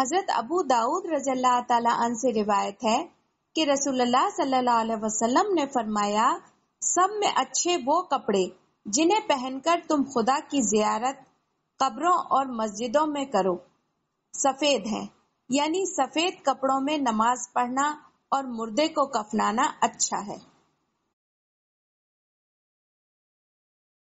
हज़रत अबू दाऊद रज़ल्ला से रिवायत है कि रसूलुल्लाह सल्लल्लाहु अलैहि वसल्लम ने फरमाया सब में अच्छे वो कपड़े जिन्हें पहनकर तुम खुदा की जियारत कब्रों और मस्जिदों में करो सफ़ेद है यानी सफ़ेद कपड़ों में नमाज पढ़ना और मुर्दे को कफनाना अच्छा है